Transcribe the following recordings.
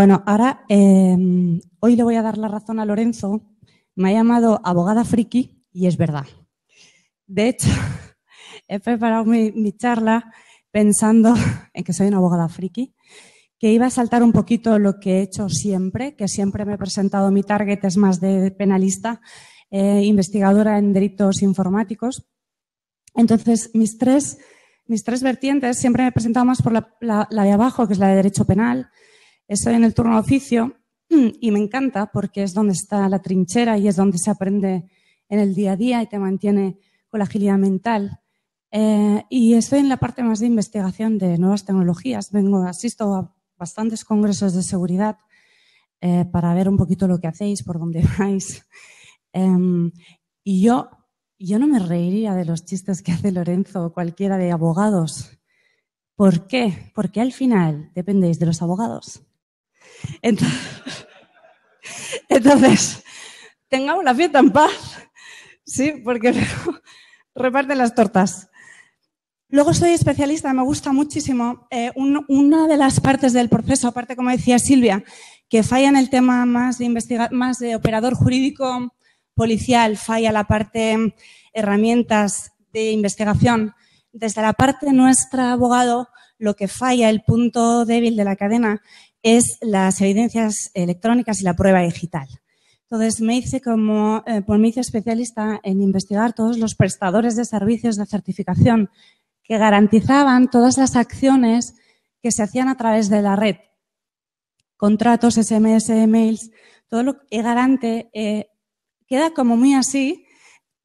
Bueno, ahora em, hoy le voy a dar la razón a Lorenzo. Me ha llamado abogada friki y es verdad. De hecho, he preparado mi, charla pensando en que soy una abogada friki, que iba a saltar un poquito lo que he hecho siempre, que siempre me he presentado mi target, es más de penalista, eh, investigadora en delitos informáticos. Entonces, mis tres, vertientes siempre me he presentado más por la de abajo, que es la de derecho penal, Estoy en el turno de oficio y me encanta porque es donde está la trinchera y es donde se aprende en el día a día y te mantiene con la agilidad mental. Eh, y estoy en la parte más de investigación de nuevas tecnologías. Vengo, asisto a bastantes congresos de seguridad eh, para ver un poquito lo que hacéis, por dónde vais. Em, y yo, yo no me reiría de los chistes que hace Lorenzo o cualquiera de abogados. ¿Por qué? Porque al final dependéis de los abogados. Entonces, entonces tengamos la fiesta en paz, ¿sí? Porque reparten las tortas. Luego soy especialista, me gusta muchísimo. Eh, una de las partes del proceso, aparte como decía Silvia, que falla en el tema más de, más de operador jurídico policial, falla la parte herramientas de investigación. Desde la parte nuestra abogado, lo que falla, el punto débil de la cadena, es las evidencias electrónicas y la prueba digital. Entonces me hice como, eh, especialista en investigar todos los prestadores de servicios de certificación que garantizaban todas las acciones que se hacían a través de la red. Contratos, SMS, emails, todo lo que garante eh, queda como muy así.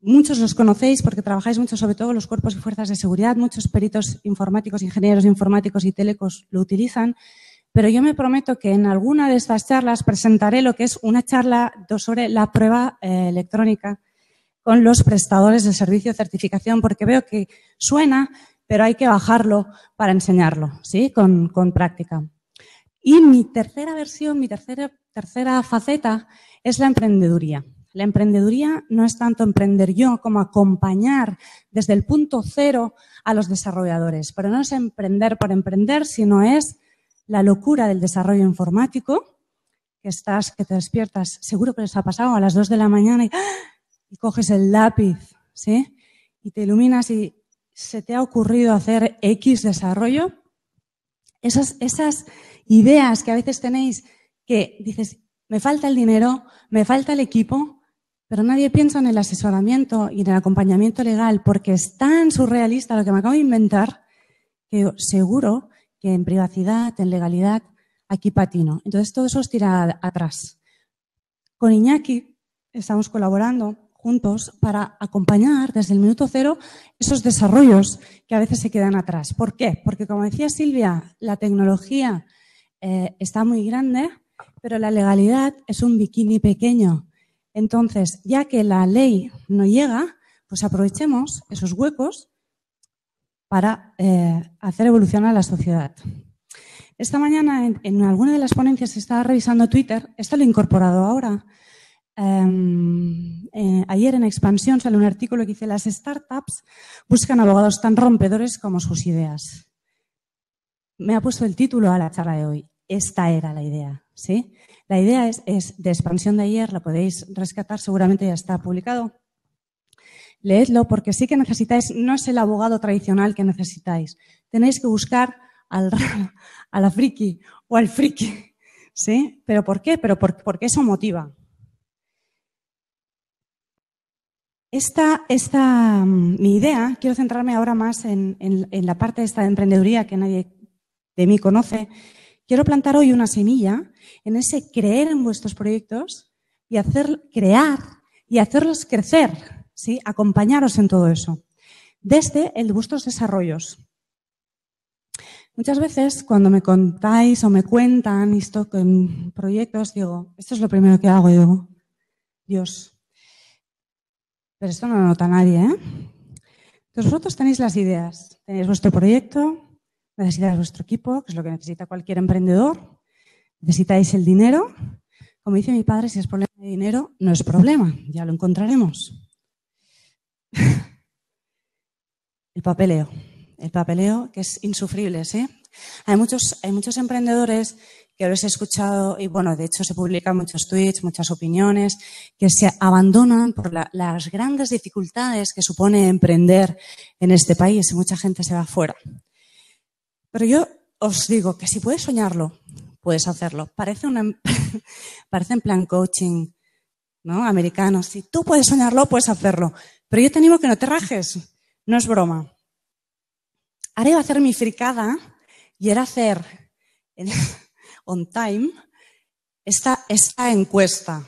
Muchos los conocéis porque trabajáis mucho, sobre todo los cuerpos y fuerzas de seguridad. Muchos peritos informáticos, ingenieros informáticos y telecos lo utilizan pero yo me prometo que en alguna de estas charlas presentaré lo que es una charla sobre la prueba eh, electrónica con los prestadores de servicio de certificación, porque veo que suena, pero hay que bajarlo para enseñarlo, ¿sí? Con, con práctica. Y mi tercera versión, mi tercera, tercera faceta es la emprendeduría. La emprendeduría no es tanto emprender yo como acompañar desde el punto cero a los desarrolladores, pero no es emprender por emprender, sino es la locura del desarrollo informático, que estás, que te despiertas, seguro que les ha pasado a las 2 de la mañana ¡ah! y, coges el lápiz, ¿sí? Y te iluminas y se te ha ocurrido hacer X desarrollo. Esas, esas ideas que a veces tenéis que dices, me falta el dinero, me falta el equipo, pero nadie piensa en el asesoramiento y en el acompañamiento legal porque es tan surrealista lo que me acabo de inventar que seguro en privacidad, en legalidad, aquí patino. Entonces, todo eso es tira atrás. Con Iñaki estamos colaborando juntos para acompañar desde el minuto cero esos desarrollos que a veces se quedan atrás. ¿Por qué? Porque, como decía Silvia, la tecnología eh, está muy grande, pero la legalidad es un bikini pequeño. Entonces, ya que la ley no llega, pues aprovechemos esos huecos para eh, hacer evolucionar la sociedad. Esta mañana en, alguna de las ponencias estaba revisando Twitter, esto lo he incorporado ahora. Em, eh, ayer en Expansión sale un artículo que dice las startups buscan abogados tan rompedores como sus ideas. Me ha puesto el título a la charla de hoy. Esta era la idea, ¿sí? La idea es, es de Expansión de ayer, la podéis rescatar, seguramente ya está publicado. Leedlo porque sí que necesitáis, no es el abogado tradicional que necesitáis. Tenéis que buscar al a la friki o al friki. ¿Sí? ¿Pero por qué? Pero por, porque eso motiva. Esta, esta, mm, mi idea, quiero centrarme ahora más en, la parte de esta emprendeduría que nadie de mí conoce. Quiero plantar hoy una semilla en ese creer en vuestros proyectos y hacer, crear y hacerlos crecer. ¿sí? Acompañaros en todo eso, desde el de vuestros desarrollos. Muchas veces cuando me contáis o me cuentan esto con proyectos, digo, esto es lo primero que hago, digo, Dios. Pero esto no lo nota nadie, ¿eh? Entonces, vosotros tenéis las ideas, tenéis vuestro proyecto, necesitáis vuestro equipo, que es lo que necesita cualquier emprendedor, necesitáis el dinero. Como dice mi padre, si es problema de dinero, no es problema, ya lo encontraremos. El papeleo. El papeleo que es insufrible, ¿sí? Hay muchos, hay muchos emprendedores que habéis he escuchado y bueno, de hecho se publican muchos tweets, muchas opiniones, que se abandonan por las grandes dificultades que supone emprender en este país y mucha gente se va fuera. Pero yo os digo que si puedes soñarlo, puedes hacerlo. Parece, un, em- parece en plan coaching, ¿no? Americanos. Si tú puedes soñarlo, puedes hacerlo. Pero yo te animo que no te rajes. No es broma. Ahora iba a hacer mi fricada y era hacer on time esta, esta encuesta,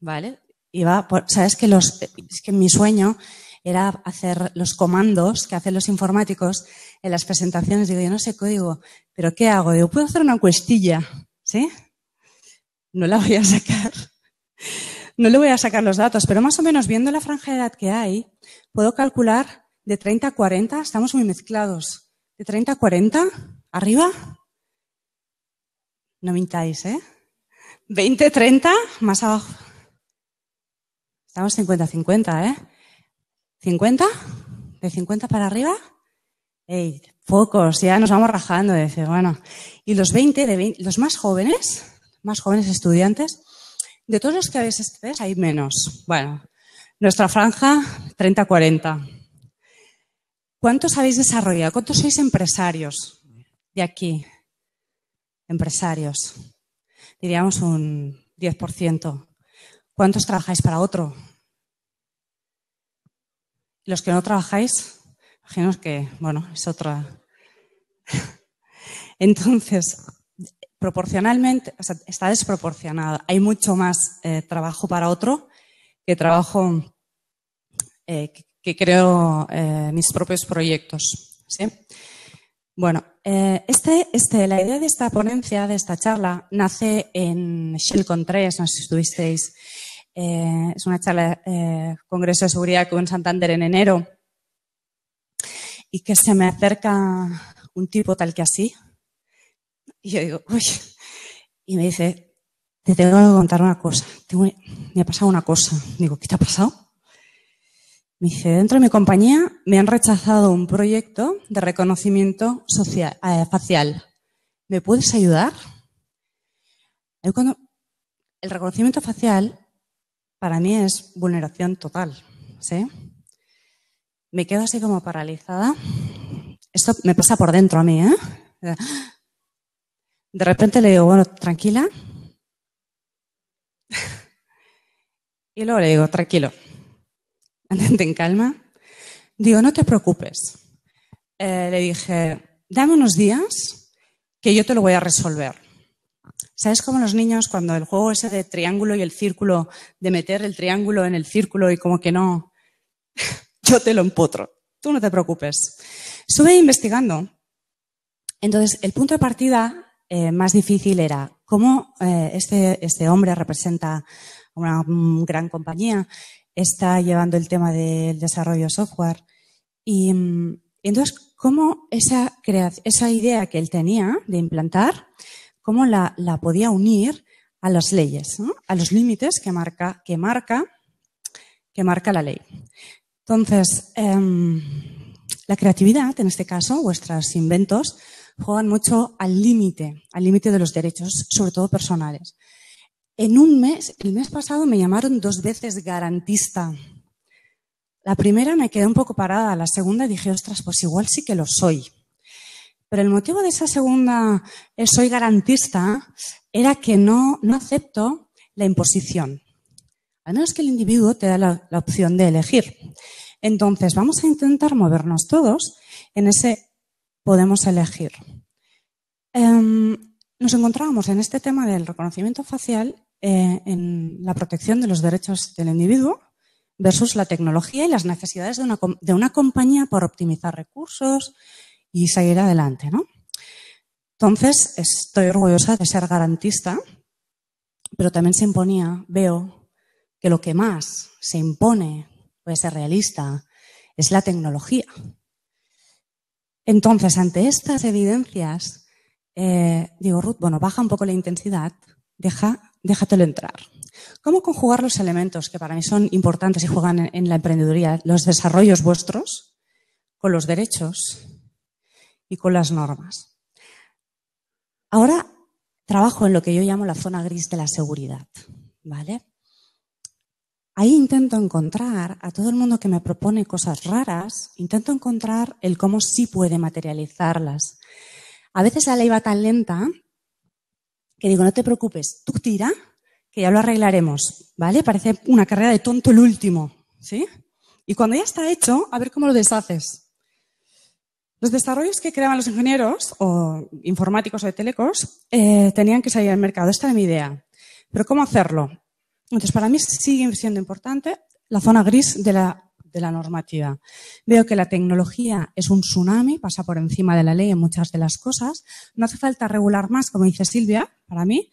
¿vale? Iba sabes que los, que mi sueño era hacer los comandos que hacen los informáticos en las presentaciones. Digo, yo no sé código, pero ¿qué hago? Digo, puedo hacer una encuestilla, ¿sí? No la voy a sacar no le voy a sacar los datos, pero más o menos viendo la franja de edad que hay, puedo calcular de 30 a 40, estamos muy mezclados, de 30 a 40, arriba, no mintáis, ¿eh? 20, 30, más abajo. Estamos 50, 50, ¿eh? 50, de 50 para arriba. Ey, pocos, ya nos vamos rajando, dice, bueno. Y los 20, de 20, los más jóvenes, más jóvenes estudiantes, de todos los que habéis estudiado, hay menos. Bueno, nuestra franja, 30-40. ¿Cuántos habéis desarrollado? ¿Cuántos sois empresarios de aquí? Empresarios. Diríamos un 10%. ¿Cuántos trabajáis para otro? Los que no trabajáis, imaginaos que, bueno, es otra. Entonces, proporcionalmente, está desproporcionada. Hay mucho más eh, trabajo para otro que trabajo eh, que, creo eh, mis propios proyectos. Bueno, este, este, la idea de esta ponencia, de esta charla, nace en Shellcon 3, no sé si estuvisteis. es una charla, Congreso de Seguridad con Santander en enero. Y que se me acerca un tipo tal que así, y yo digo, uy. Y me dice, te tengo que contar una cosa. me ha pasado una cosa. Digo, ¿qué te ha pasado? Me dice, dentro de mi compañía me han rechazado un proyecto de reconocimiento eh, facial. ¿Me puedes ayudar? el reconocimiento facial para mí es vulneración total. Me quedo así como paralizada. Esto me pasa por dentro a mí, ¿eh? De repente le digo, bueno, tranquila. y luego le digo, tranquilo, andate en calma. Digo, no te preocupes. Eh, le dije, dame unos días que yo te lo voy a resolver. ¿Sabes cómo los niños cuando el juego ese de triángulo y el círculo, de meter el triángulo en el círculo y como que no, yo te lo empotro, tú no te preocupes. Sube investigando. Entonces, el punto de partida eh, más difícil era cómo eh, este, este, hombre representa una gran compañía, está llevando el tema del desarrollo software. Y, mm, entonces, ¿cómo esa, idea que él tenía de implantar, cómo la, podía unir a las leyes, a los límites que marca, que marca, que marca la ley? Entonces, em, la creatividad, en este caso, vuestros inventos, juegan mucho al límite, al límite de los derechos, sobre todo personales. En un mes, el mes pasado me llamaron dos veces garantista. La primera me quedé un poco parada, la segunda dije, ostras, pues igual sí que lo soy. Pero el motivo de esa segunda eh, soy garantista era que no, no acepto la imposición. No menos que el individuo te da la opción de elegir. Entonces, vamos a intentar movernos todos en ese podemos elegir. Em, nos encontrábamos en este tema del reconocimiento facial eh, en la protección de los derechos del individuo versus la tecnología y las necesidades de una, compañía por optimizar recursos y seguir adelante. Entonces, estoy orgullosa de ser garantista, pero también se imponía, veo que lo que más se impone, puede ser realista, es la tecnología. Entonces, ante estas evidencias, eh, digo, Ruth, bueno, baja un poco la intensidad, deja, déjatelo entrar. ¿Cómo conjugar los elementos que para mí son importantes y juegan en, en la emprendeduría, los desarrollos vuestros, con los derechos y con las normas? Ahora trabajo en lo que yo llamo la zona gris de la seguridad, ¿vale? Ahí intento encontrar a todo el mundo que me propone cosas raras, intento encontrar el cómo sí puede materializarlas. A veces la ley va tan lenta que digo, no te preocupes, tú tira, que ya lo arreglaremos, ¿vale? Parece una carrera de tonto el último, ¿sí? Y cuando ya está hecho, a ver cómo lo deshaces. Los desarrollos que creaban los ingenieros o informáticos o de telecos eh, tenían que salir al mercado. Esta era mi idea. Pero ¿cómo hacerlo? Entonces, para mí sigue siendo importante la zona gris de la, normativa. Veo que la tecnología es un tsunami, pasa por encima de la ley en muchas de las cosas. No hace falta regular más, como dice Silvia, para mí,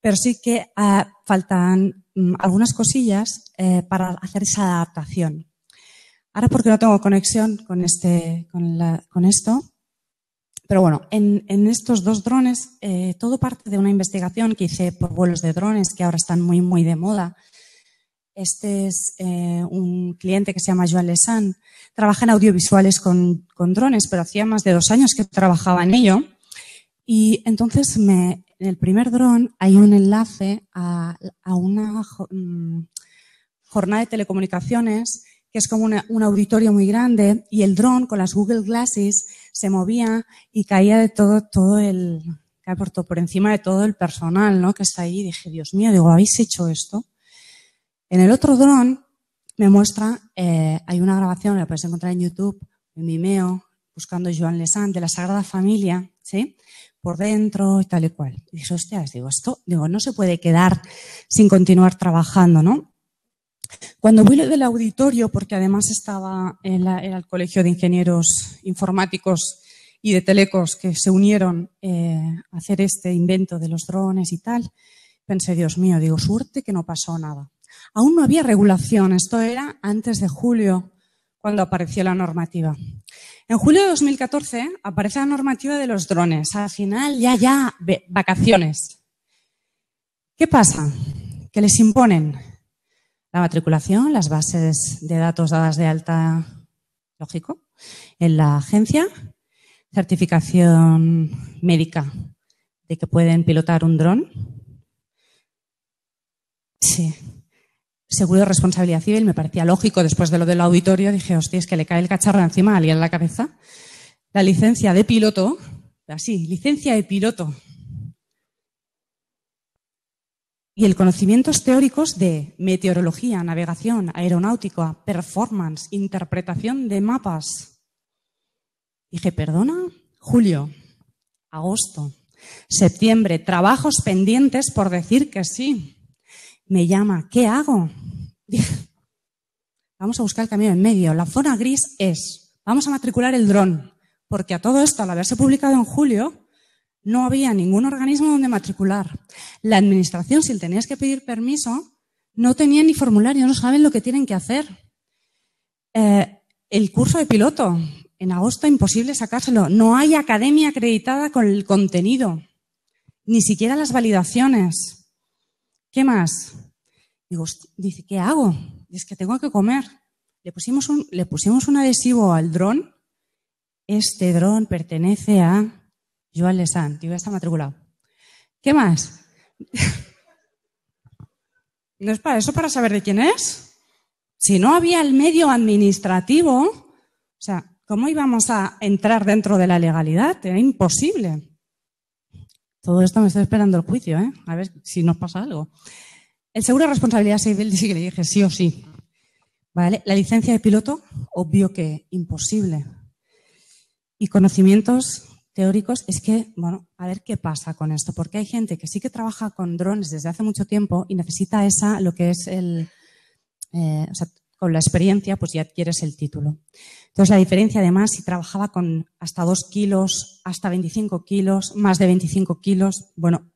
pero sí que ah, faltan mm, algunas cosillas eh, para hacer esa adaptación. Ahora, porque no tengo conexión con, este, con, la, con esto, pero bueno, en, estos dos drones, eh, todo parte de una investigación que hice por vuelos de drones que ahora están muy, muy de moda. Este es eh, un cliente que se llama Joan Lesan. Trabaja en audiovisuales con, drones, pero hacía más de dos años que trabajaba en ello. Y entonces en el primer dron hay un enlace a, una mm, jornada de telecomunicaciones que es como una, un auditorio muy grande y el dron con las Google Glasses se movía y caía de todo, todo el, por, por encima de todo el personal, ¿no? Que está ahí. dije, Dios mío, digo, ¿habéis hecho esto? En el otro dron me muestra, eh, hay una grabación, la podéis encontrar en YouTube, en Vimeo, buscando Joan Lesan, de la Sagrada Familia, ¿sí? Por dentro y tal y cual. Y dije, hostias, digo, esto, digo, no se puede quedar sin continuar trabajando, ¿no? Cuando vuelo del auditorio, porque además estaba el Colegio de Ingenieros Informáticos y de Telecos que se unieron eh, a hacer este invento de los drones y tal, pensé, Dios mío, digo, suerte que no pasó nada. Aún no había regulación, esto era antes de julio, cuando apareció la normativa. En julio de 2014 aparece la normativa de los drones. Al final, ya, ya, vacaciones. ¿Qué pasa? Que les imponen la matriculación, las bases de datos dadas de alta, lógico, en la agencia, certificación médica de que pueden pilotar un dron. Sí. Seguro de responsabilidad civil, me parecía lógico después de lo del auditorio, dije, hostia, es que le cae el cacharro encima a alguien en la cabeza. La licencia de piloto, así, licencia de piloto, Y el conocimientos teóricos de meteorología, navegación, aeronáutica, performance, interpretación de mapas. Dije, perdona, julio, agosto, septiembre, trabajos pendientes por decir que sí. Me llama, ¿qué hago? Dije, vamos a buscar el camino en medio. La zona gris es, vamos a matricular el dron, porque a todo esto, al haberse publicado en julio, no había ningún organismo donde matricular. La administración, si tenías que pedir permiso, no tenía ni formulario, no saben lo que tienen que hacer. Eh, el curso de piloto, en agosto imposible sacárselo. No hay academia acreditada con el contenido, ni siquiera las validaciones. ¿Qué más? dice, ¿qué hago? Es que tengo que comer. Le pusimos un, le pusimos un adhesivo al dron. Este dron pertenece a Joan Lesant, yo ya está matriculado. ¿Qué más? ¿No es para eso, para saber de quién es? Si no había el medio administrativo, o sea, ¿cómo íbamos a entrar dentro de la legalidad? Era imposible. Todo esto me está esperando el juicio, ¿eh? A ver si nos pasa algo. El seguro de responsabilidad civil sí que le dije sí o sí. ¿Vale? La licencia de piloto, obvio que imposible. Y conocimientos teóricos es que, bueno, a ver qué pasa con esto, porque hay gente que sí que trabaja con drones desde hace mucho tiempo y necesita esa, lo que es el, eh, o sea, con la experiencia, pues ya adquieres el título. Entonces, la diferencia además, si trabajaba con hasta 2 kilos, hasta 25 kilos, más de 25 kilos, bueno,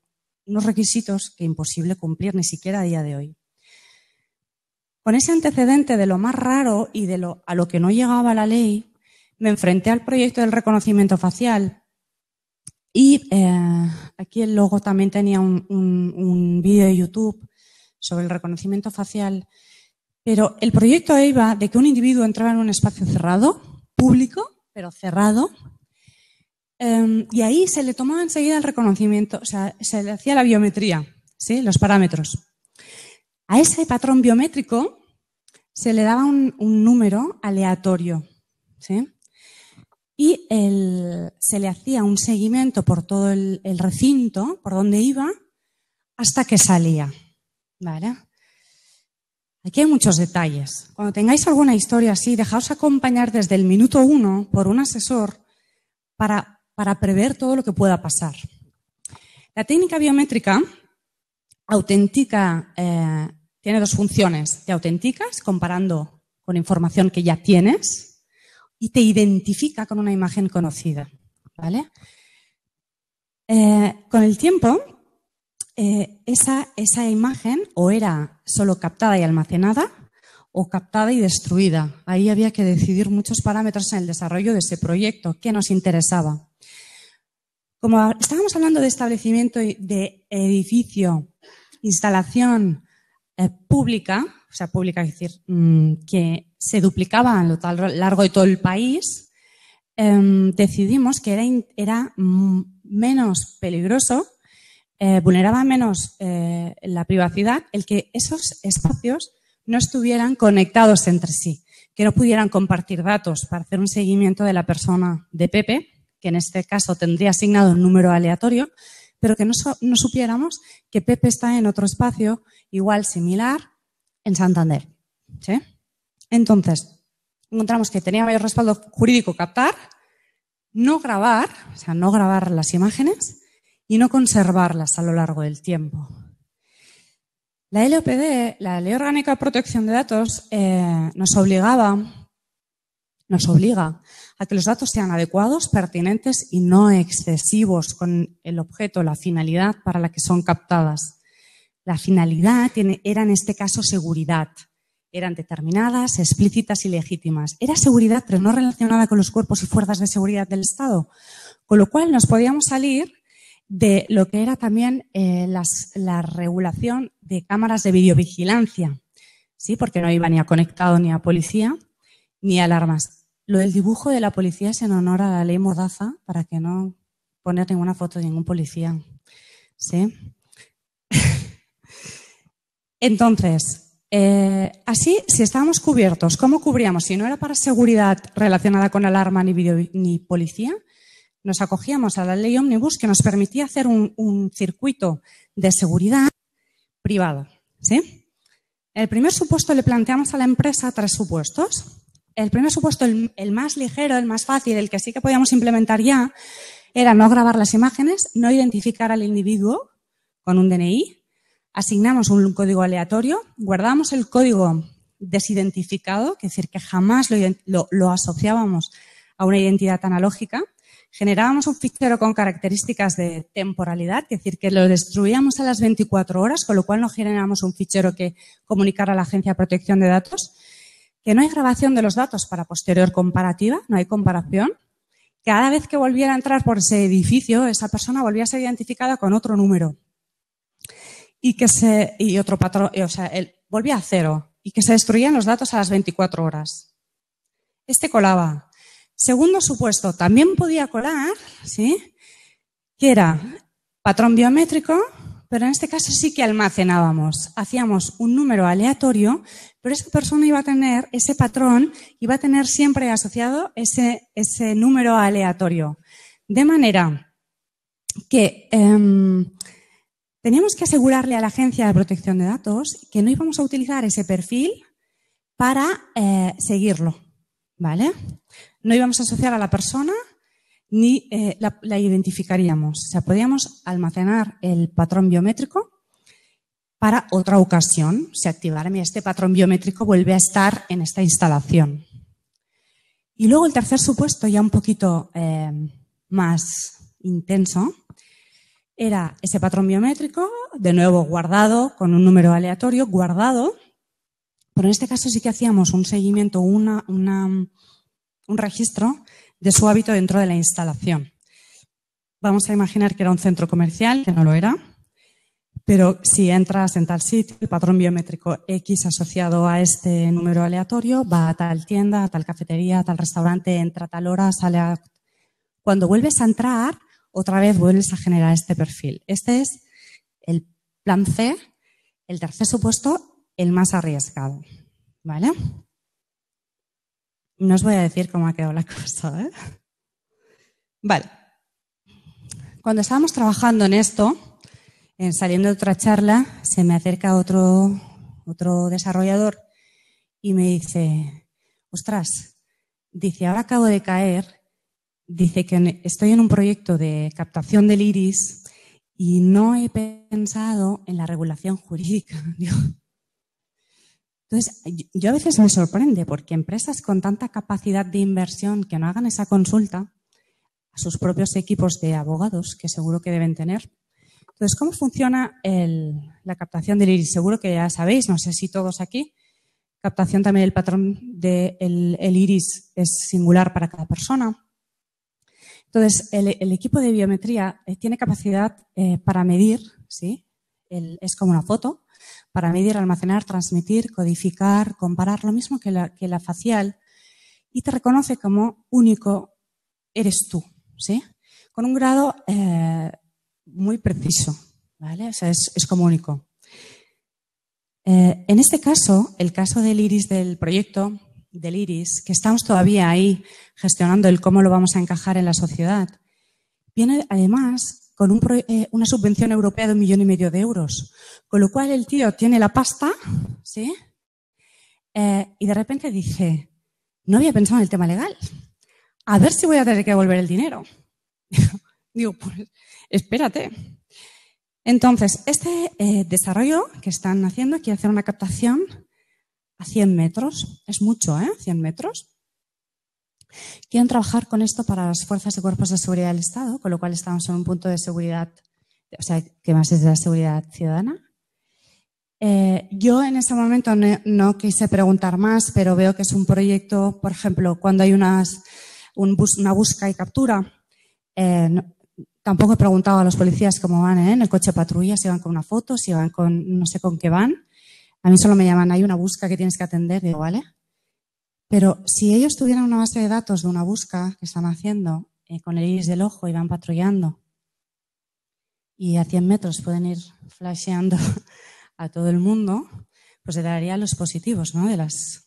unos requisitos que imposible cumplir ni siquiera a día de hoy. Con ese antecedente de lo más raro y de lo a lo que no llegaba la ley, me enfrenté al proyecto del reconocimiento facial y eh, aquí el logo también tenía un, vídeo de YouTube sobre el reconocimiento facial. Pero el proyecto iba de que un individuo entraba en un espacio cerrado, público, pero cerrado, em, y ahí se le tomaba enseguida el reconocimiento, o sea, se le hacía la biometría, ¿sí? los parámetros. A ese patrón biométrico se le daba un, un número aleatorio. ¿sí? y se le hacía un seguimiento por todo el, recinto, por donde iba, hasta que salía. Aquí hay muchos detalles. Cuando tengáis alguna historia así, dejaos acompañar desde el minuto uno por un asesor para, prever todo lo que pueda pasar. La técnica biométrica auténtica eh, tiene dos funciones. Te autenticas comparando con información que ya tienes y te identifica con una imagen conocida. Eh, con el tiempo, eh, esa, imagen o era solo captada y almacenada o captada y destruida. Ahí había que decidir muchos parámetros en el desarrollo de ese proyecto, que nos interesaba. Como estábamos hablando de establecimiento de edificio, instalación eh, pública, o sea, pública es decir, mm, que se duplicaba a lo largo de todo el país, em, decidimos que era, menos peligroso, eh, vulneraba menos eh, la privacidad el que esos espacios no estuvieran conectados entre sí, que no pudieran compartir datos para hacer un seguimiento de la persona de Pepe, que en este caso tendría asignado un número aleatorio, pero que no, no supiéramos que Pepe está en otro espacio igual similar en Santander. ¿sí? Entonces, encontramos que tenía mayor respaldo jurídico captar, no grabar, o sea, no grabar las imágenes y no conservarlas a lo largo del tiempo. La LOPD, la Ley Orgánica de Protección de Datos, eh, nos obligaba, nos obliga a que los datos sean adecuados, pertinentes y no excesivos con el objeto, la finalidad para la que son captadas. La finalidad era en este caso seguridad eran determinadas, explícitas y legítimas. Era seguridad, pero no relacionada con los cuerpos y fuerzas de seguridad del Estado. Con lo cual nos podíamos salir de lo que era también eh, la regulación de cámaras de videovigilancia, ¿sí? porque no iba ni a conectado ni a policía ni alarmas. Lo del dibujo de la policía es en honor a la ley Mordaza para que no poner ninguna foto de ningún policía. ¿sí? Entonces, eh, así, si estábamos cubiertos, ¿cómo cubríamos? Si no era para seguridad relacionada con alarma ni, video, ni policía, nos acogíamos a la ley Omnibus que nos permitía hacer un, circuito de seguridad privado. ¿sí? El primer supuesto le planteamos a la empresa tres supuestos. El primer supuesto, el más ligero, el más fácil, el que sí que podíamos implementar ya, era no grabar las imágenes, no identificar al individuo con un DNI, asignamos un código aleatorio, guardamos el código desidentificado, es decir, que jamás lo, asociábamos a una identidad analógica, generábamos un fichero con características de temporalidad, es decir, que lo destruíamos a las 24 horas, con lo cual no generábamos un fichero que comunicara a la Agencia de Protección de Datos, que no hay grabación de los datos para posterior comparativa, no hay comparación. Cada vez que volviera a entrar por ese edificio, esa persona volvía a ser identificada con otro número y que se, y otro patrón, o sea, él volvía a cero y que se destruían los datos a las 24 horas. Este colaba. Segundo supuesto, también podía colar, ¿sí? Que era patrón biométrico, pero en este caso sí que almacenábamos. Hacíamos un número aleatorio, pero esa persona iba a tener ese patrón, iba a tener siempre asociado ese, ese número aleatorio. De manera que em, Teníamos que asegurarle a la Agencia de Protección de Datos que no íbamos a utilizar ese perfil para eh, seguirlo, ¿vale? No íbamos a asociar a la persona ni eh, la, identificaríamos. O sea, podíamos almacenar el patrón biométrico para otra ocasión. Si activara este patrón biométrico vuelve a estar en esta instalación. Y luego el tercer supuesto, ya un poquito eh, más intenso, era ese patrón biométrico, de nuevo guardado, con un número aleatorio, guardado, pero en este caso sí que hacíamos un seguimiento, una, un registro de su hábito dentro de la instalación. Vamos a imaginar que era un centro comercial, que no lo era, pero si entras en tal sitio, el patrón biométrico X asociado a este número aleatorio va a tal tienda, a tal cafetería, a tal restaurante, entra a tal hora, sale a... Cuando vuelves a entrar, otra vez vuelves a generar este perfil. Este es el plan C, el tercer supuesto, el más arriesgado. ¿Vale? No os voy a decir cómo ha quedado la cosa. ¿eh? Vale. Cuando estábamos trabajando en esto, en saliendo de otra charla, se me acerca otro, otro desarrollador y me dice, ostras, dice, ahora acabo de caer dice que estoy en un proyecto de captación del iris y no he pensado en la regulación jurídica. Entonces, yo a veces me sorprende porque empresas con tanta capacidad de inversión que no hagan esa consulta a sus propios equipos de abogados, que seguro que deben tener. Entonces, ¿cómo funciona la captación del iris? Seguro que ya sabéis, no sé si todos aquí, captación también del patrón del iris es singular para cada persona entonces, el, equipo de biometría eh, tiene capacidad eh, para medir, ¿sí? es como una foto, para medir, almacenar, transmitir, codificar, comparar, lo mismo que la, facial, y te reconoce como único eres tú, ¿sí? Con un grado eh, muy preciso, ¿vale? O sea, es, como único. en este caso, el caso del iris del proyecto, del iris, que estamos todavía ahí gestionando el cómo lo vamos a encajar en la sociedad, viene además con eh, una subvención europea de un millón y medio de euros. Con lo cual el tío tiene la pasta, ¿sí? Eh, y de repente dice, no había pensado en el tema legal. A ver si voy a tener que devolver el dinero. Digo, pues espérate. Entonces, este eh, desarrollo que están haciendo, aquí hacer una captación a 100 metros. Es mucho, ¿eh? 100 metros. Quieren trabajar con esto para las fuerzas y cuerpos de seguridad del Estado, con lo cual estamos en un punto de seguridad, o sea, que más es de la seguridad ciudadana. Eh, yo en ese momento no, quise preguntar más, pero veo que es un proyecto, por ejemplo, cuando hay unas, una busca y captura, eh, tampoco he preguntado a los policías cómo van ¿eh? en el coche patrulla, si van con una foto, si van con no sé con qué van. A mí solo me llaman, hay una busca que tienes que atender, digo, ¿vale? Pero si ellos tuvieran una base de datos de una busca que están haciendo eh, con el iris del ojo y van patrullando y a 100 metros pueden ir flasheando a todo el mundo, pues se daría los positivos, ¿no? De las...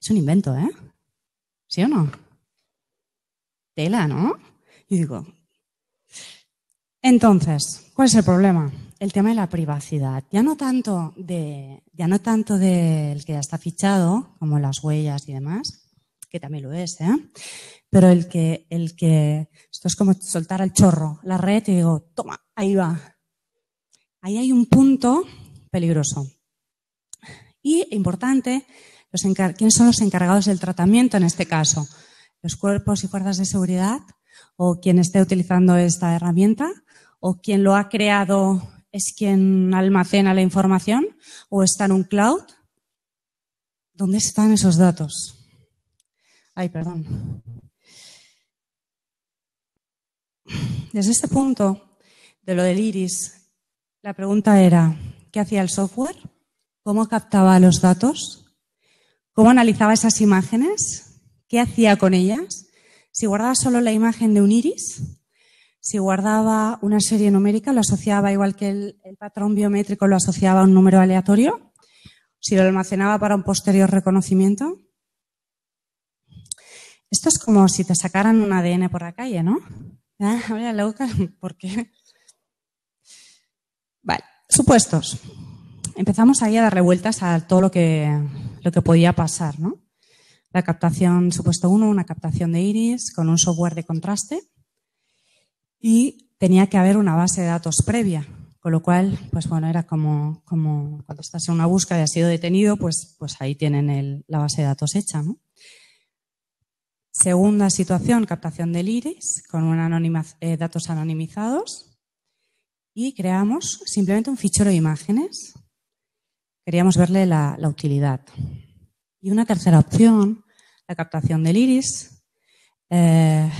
Es un invento, ¿eh? ¿Sí o no? Tela, ¿no? Y digo... Entonces, ¿cuál es el problema? el tema de la privacidad. Ya no tanto de, ya no tanto del que ya está fichado, como las huellas y demás, que también lo es, ¿eh? Pero el que, el que, esto es como soltar al chorro, la red y digo, toma, ahí va. Ahí hay un punto peligroso. Y importante, ¿quiénes son los encargados del tratamiento en este caso? ¿Los cuerpos y fuerzas de seguridad? ¿O quien esté utilizando esta herramienta? ¿O quien lo ha creado es quien almacena la información o está en un cloud. ¿Dónde están esos datos? Ay, perdón. Desde este punto de lo del iris, la pregunta era, ¿qué hacía el software? ¿Cómo captaba los datos? ¿Cómo analizaba esas imágenes? ¿Qué hacía con ellas? Si guardaba solo la imagen de un iris, si guardaba una serie numérica, lo asociaba igual que el, patrón biométrico, lo asociaba a un número aleatorio, si lo almacenaba para un posterior reconocimiento. Esto es como si te sacaran un ADN por la calle, ¿no? Ah, loca, ¿por qué? Vale, supuestos. Empezamos ahí a dar revueltas a todo lo que, lo que podía pasar, ¿no? La captación supuesto uno, una captación de iris con un software de contraste y tenía que haber una base de datos previa, con lo cual, pues bueno, era como, como cuando estás en una búsqueda y has sido detenido, pues, pues ahí tienen el, la base de datos hecha. Segunda situación, captación del iris con eh, datos anonimizados y creamos simplemente un fichero de imágenes. Queríamos verle la, utilidad. Y una tercera opción, la captación del iris. Eh,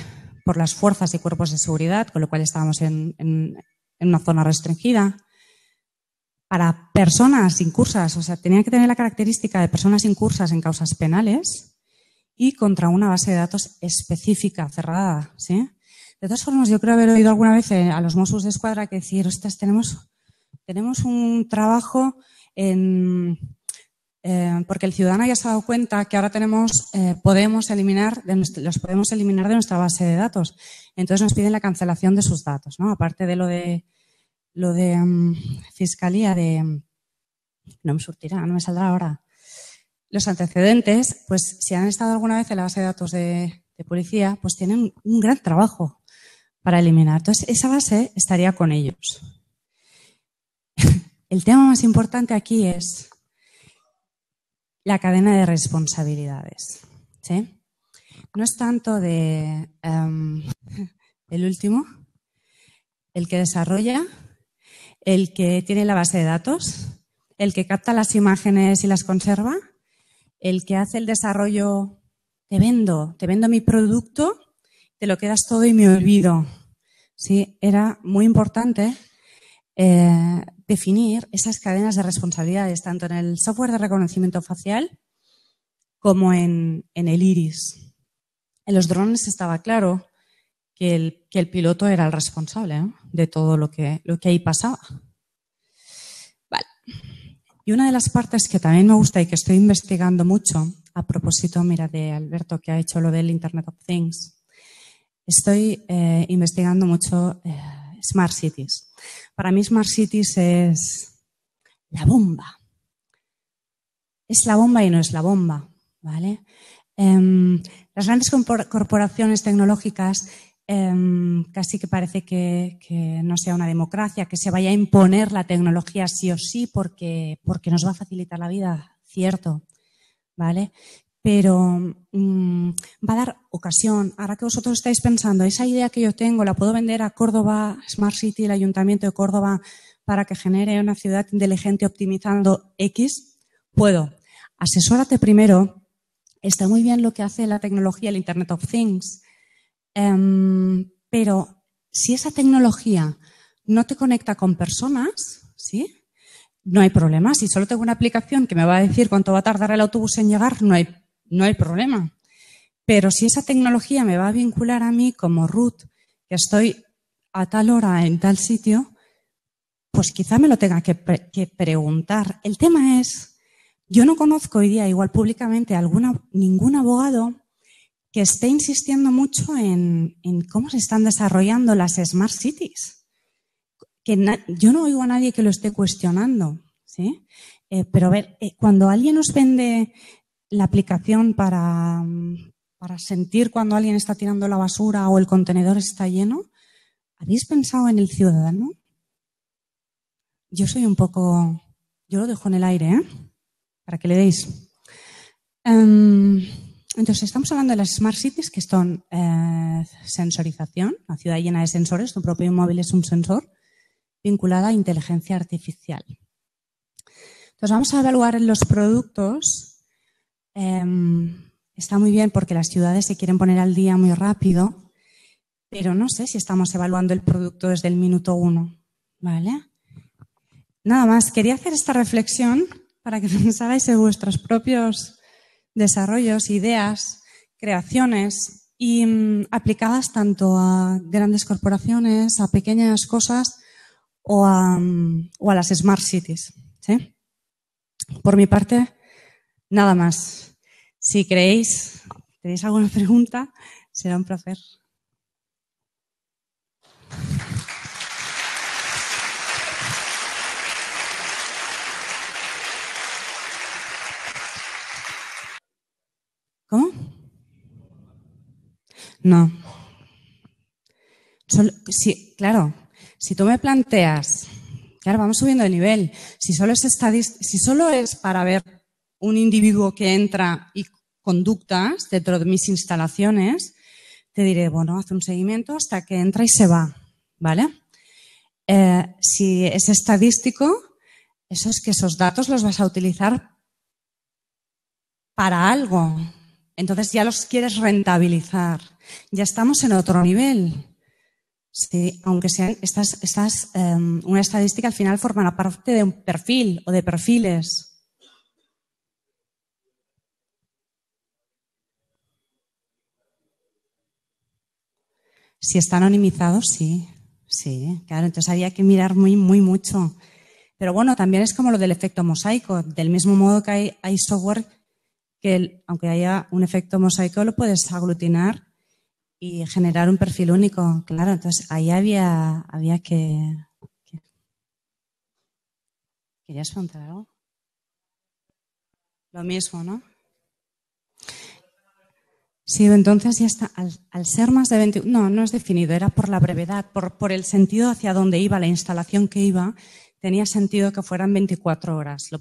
por las fuerzas y cuerpos de seguridad, con lo cual estábamos en, una zona restringida. Para personas incursas, o sea, tenía que tener la característica de personas incursas en causas penales y contra una base de datos específica, cerrada, De todas formas, yo creo haber oído alguna vez eh, a los Mossos de Escuadra que decir, ostras, tenemos, tenemos un trabajo en, eh, porque el ciudadano ya se ha dado cuenta que ahora tenemos, eh, podemos eliminar los podemos eliminar de nuestra base de datos. Entonces nos piden la cancelación de sus datos, ¿no? Aparte de lo de lo de mm, fiscalía de mm, no me surtirá, no me saldrá ahora. Los antecedentes, pues si han estado alguna vez en la base de datos de policía, pues tienen un gran trabajo para eliminar. Entonces, esa base estaría con ellos. el tema más importante aquí es la cadena de responsabilidades. ¿sí? No es tanto de em, el último, el que desarrolla, el que tiene la base de datos, el que capta las imágenes y las conserva, el que hace el desarrollo, te vendo, te vendo mi producto, te lo quedas todo y me olvido. Sí, era muy importante eh, definir esas cadenas de responsabilidades, tanto en el software de reconocimiento facial como en, el iris. En los drones estaba claro que el, piloto era el responsable ¿eh? de todo lo que, lo ahí pasaba. Y una de las partes que también me gusta y que estoy investigando mucho, a propósito, mira, de Alberto que ha hecho lo del Internet of Things, estoy eh, investigando mucho Smart Cities. Para mí Smart Cities es la bomba. Es la bomba y no es la bomba, ¿vale? Em, las grandes corporaciones tecnológicas em, casi que parece que, no sea una democracia, que se vaya a imponer la tecnología sí o sí porque, porque nos va a facilitar la vida, cierto, ¿vale? pero mm, va a dar ocasión. Ahora que vosotros estáis pensando, esa idea que yo tengo, la puedo vender a Córdoba, Smart City, el Ayuntamiento de Córdoba, para que genere una ciudad inteligente optimizando X, puedo. Asesórate primero. Está muy bien lo que hace la tecnología, el Internet of Things, em, pero si esa tecnología no te conecta con personas, ¿sí? No hay problema. Si solo tengo una aplicación que me va a decir cuánto va a tardar el autobús en llegar, no hay no hay problema. Pero si esa tecnología me va a vincular a mí como Ruth, que estoy a tal hora en tal sitio, pues quizá me lo tenga que, preguntar. El tema es, yo no conozco hoy día, igual públicamente, ningún abogado que esté insistiendo mucho en, cómo se están desarrollando las Smart Cities. Que yo no oigo a nadie que lo esté cuestionando, ¿sí? Eh, pero a ver, eh, cuando alguien nos vende la aplicación para, sentir cuando alguien está tirando la basura o el contenedor está lleno, ¿habéis pensado en el ciudadano? Yo soy un poco, yo lo dejo en el aire, ¿eh? Para que le deis. Em, entonces, estamos hablando de las smart cities, que son eh, sensorización, la ciudad llena de sensores, tu propio móvil es un sensor, vinculada a inteligencia artificial. Entonces, vamos a evaluar los productos Em, está muy bien porque las ciudades se quieren poner al día muy rápido, pero no sé si estamos evaluando el producto desde el minuto uno. ¿Vale? Nada más, quería hacer esta reflexión para que pensarais en vuestros propios desarrollos, ideas, creaciones y mm, aplicadas tanto a grandes corporaciones, a pequeñas cosas o a, mm, las smart cities. Por mi parte, Nada más. Si creéis, tenéis alguna pregunta, será un placer. ¿Cómo? No. claro, si tú me planteas, claro, vamos subiendo de nivel, si solo es, si solo es para ver un individuo que entra y conductas dentro de mis instalaciones, te diré, bueno, hace un seguimiento hasta que entra y se va, ¿vale? Eh, si es estadístico, eso es que esos datos los vas a utilizar para algo. Entonces ya los quieres rentabilizar. Ya estamos en otro nivel. aunque sean estas, estas em, una estadística al final forman parte de un perfil o de perfiles. Si está anonimizado, sí, sí, claro, entonces había que mirar muy, muy mucho. Pero bueno, también es como lo del efecto mosaico, del mismo modo que hay, software que aunque haya un efecto mosaico lo puedes aglutinar y generar un perfil único, claro, entonces ahí había, había que, que... ¿Querías preguntar algo? Lo mismo, ¿no? Sí, entonces ya está, al, ser más de 21, no, no es definido, era por la brevedad, por, por el sentido hacia donde iba, la instalación que iba, tenía sentido que fueran 24 horas, lo,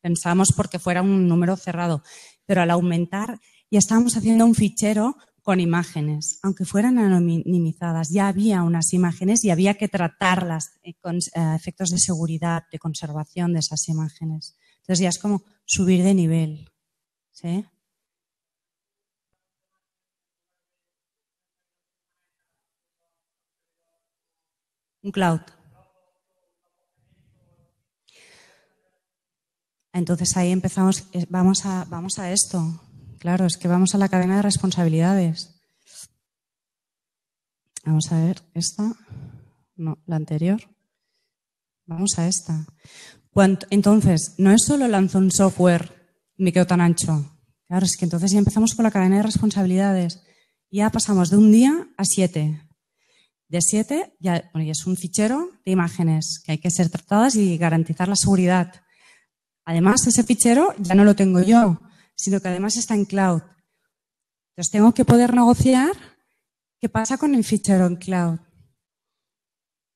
pensamos porque fuera un número cerrado, pero al aumentar ya estábamos haciendo un fichero con imágenes, aunque fueran anonimizadas, ya había unas imágenes y había que tratarlas eh, con eh, efectos de seguridad, de conservación de esas imágenes. Entonces ya es como subir de nivel. ¿sí? un cloud. Entonces ahí empezamos, vamos a, vamos a esto. Claro, es que vamos a la cadena de responsabilidades. Vamos a ver, esta, no, la anterior. Vamos a esta. entonces, no es solo lanzo un software me quedo tan ancho. Claro, es que entonces ya empezamos con la cadena de responsabilidades. Ya pasamos de un día a siete, de 7 ya, es un fichero de imágenes que hay que ser tratadas y garantizar la seguridad. Además, ese fichero ya no lo tengo yo, sino que además está en cloud. Entonces tengo que poder negociar qué pasa con el fichero en cloud.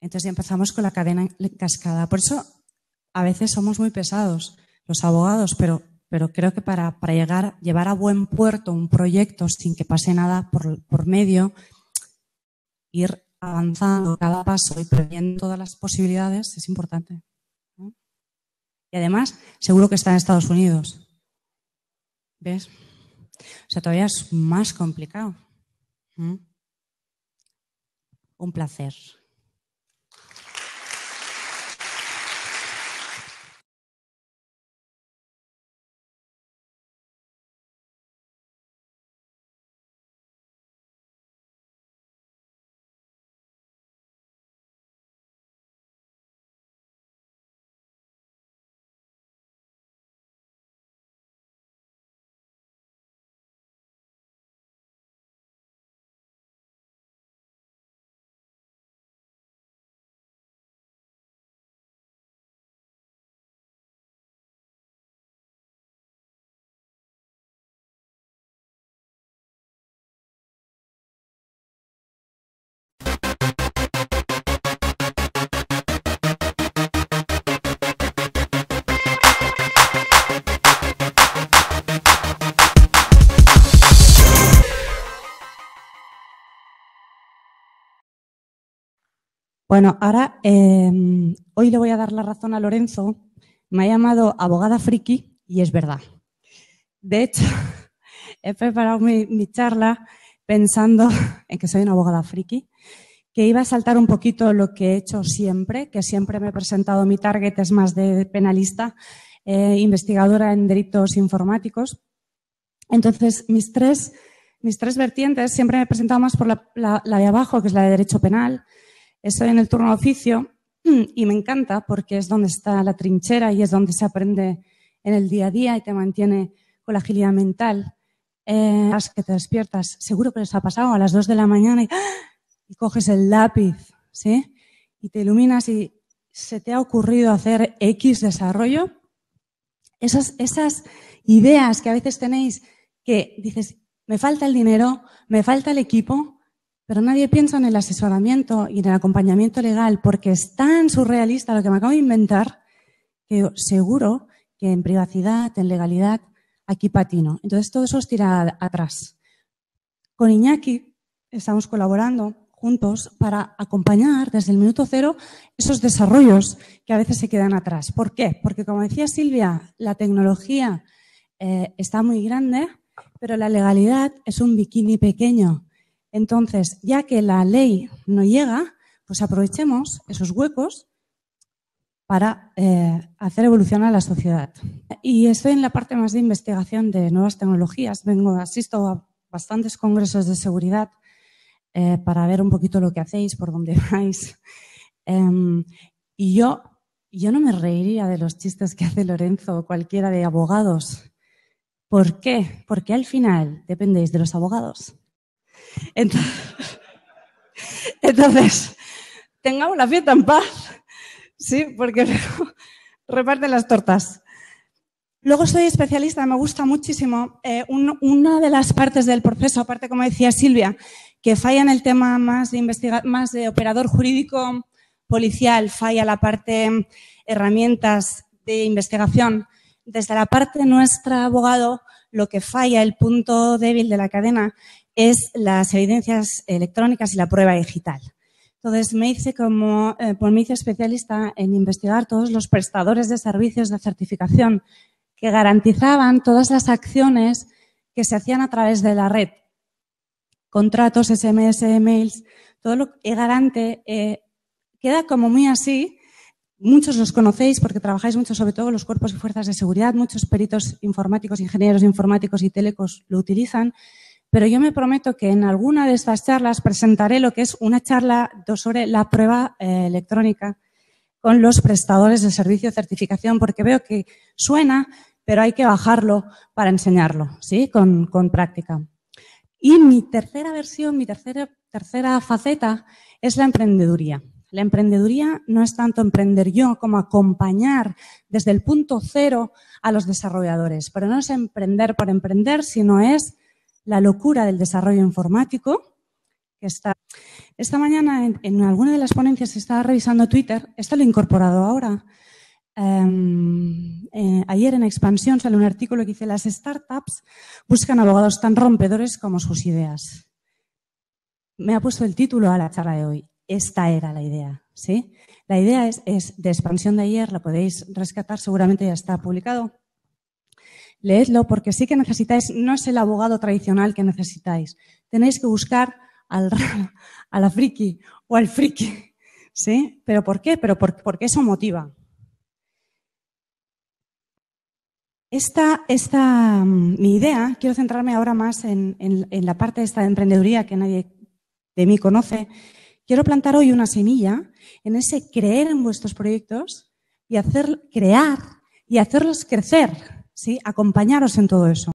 Entonces ya empezamos con la cadena en cascada. Por eso a veces somos muy pesados los abogados, pero, pero creo que para, para llegar, llevar a buen puerto un proyecto sin que pase nada por, por medio, ir avanzando cada paso y previendo todas las posibilidades es importante. Y además, seguro que está en Estados Unidos. ¿Ves? O sea, todavía es más complicado. Un placer. Bueno, ahora em, hoy le voy a dar la razón a Lorenzo. Me ha llamado abogada friki y es verdad. De hecho, he preparado mi, charla pensando en que soy una abogada friki, que iba a saltar un poquito lo que he hecho siempre, que siempre me he presentado mi target es más de penalista, eh, investigadora en delitos informáticos. Entonces, mis tres, vertientes siempre me he presentado más por la de abajo, que es la de derecho penal, Estoy en el turno de oficio y me encanta porque es donde está la trinchera y es donde se aprende en el día a día y te mantiene con la agilidad mental. Eh, que te despiertas, seguro que les ha pasado a las 2 de la mañana ¡ah! y, coges el lápiz, ¿sí? Y te iluminas y se te ha ocurrido hacer X desarrollo. esas ideas que a veces tenéis que dices, me falta el dinero, me falta el equipo, pero nadie piensa en el asesoramiento y en el acompañamiento legal porque es tan surrealista lo que me acabo de inventar que seguro que en privacidad, en legalidad, aquí patino. Entonces todo eso es tira atrás. Con Iñaki estamos colaborando juntos para acompañar desde el minuto cero esos desarrollos que a veces se quedan atrás. ¿Por qué? Porque como decía Silvia, la tecnología eh, está muy grande, pero la legalidad es un bikini pequeño entonces, ya que la ley no llega, pues aprovechemos esos huecos para eh, hacer evolucionar la sociedad. Y estoy en la parte más de investigación de nuevas tecnologías. Vengo, asisto a bastantes congresos de seguridad eh, para ver un poquito lo que hacéis, por dónde vais. Em, y yo, yo no me reiría de los chistes que hace Lorenzo o cualquiera de abogados. ¿Por qué? Porque al final dependéis de los abogados. Entonces, entonces tengamos la fiesta en paz, sí, porque reparte las tortas. Luego soy especialista, me gusta muchísimo. Eh, una de las partes del proceso, aparte como decía Silvia, que falla en el tema más de, más de operador jurídico policial, falla la parte herramientas de investigación. Desde la parte nuestra abogado, lo que falla, el punto débil de la cadena, es las evidencias electrónicas y la prueba digital. Entonces me hice como, eh, pues especialista en investigar todos los prestadores de servicios de certificación que garantizaban todas las acciones que se hacían a través de la red. Contratos, SMS, mails, todo lo que garante eh, queda como muy así. Muchos los conocéis porque trabajáis mucho, sobre todo los cuerpos y fuerzas de seguridad. Muchos peritos informáticos, ingenieros informáticos y telecos lo utilizan pero yo me prometo que en alguna de estas charlas presentaré lo que es una charla sobre la prueba eh, electrónica con los prestadores de servicio de certificación, porque veo que suena, pero hay que bajarlo para enseñarlo, ¿sí? Con, con práctica. Y mi tercera versión, mi tercera, tercera faceta es la emprendeduría. La emprendeduría no es tanto emprender yo como acompañar desde el punto cero a los desarrolladores, pero no es emprender por emprender, sino es la locura del desarrollo informático. Que está. Esta mañana en, alguna de las ponencias estaba revisando Twitter, esto lo he incorporado ahora. Em, eh, ayer en Expansión sale un artículo que dice las startups buscan abogados tan rompedores como sus ideas. Me ha puesto el título a la charla de hoy. Esta era la idea, ¿sí? La idea es, es de Expansión de ayer, la podéis rescatar, seguramente ya está publicado leedlo porque sí que necesitáis, no es el abogado tradicional que necesitáis. Tenéis que buscar al, a la friki o al friki. ¿Sí? ¿Pero por qué? Pero por, porque eso motiva. Esta, esta, mm, mi idea, quiero centrarme ahora más en, en, la parte de esta emprendeduría que nadie de mí conoce. Quiero plantar hoy una semilla en ese creer en vuestros proyectos y hacer, crear y hacerlos crecer. ¿sí? Acompañaros en todo eso.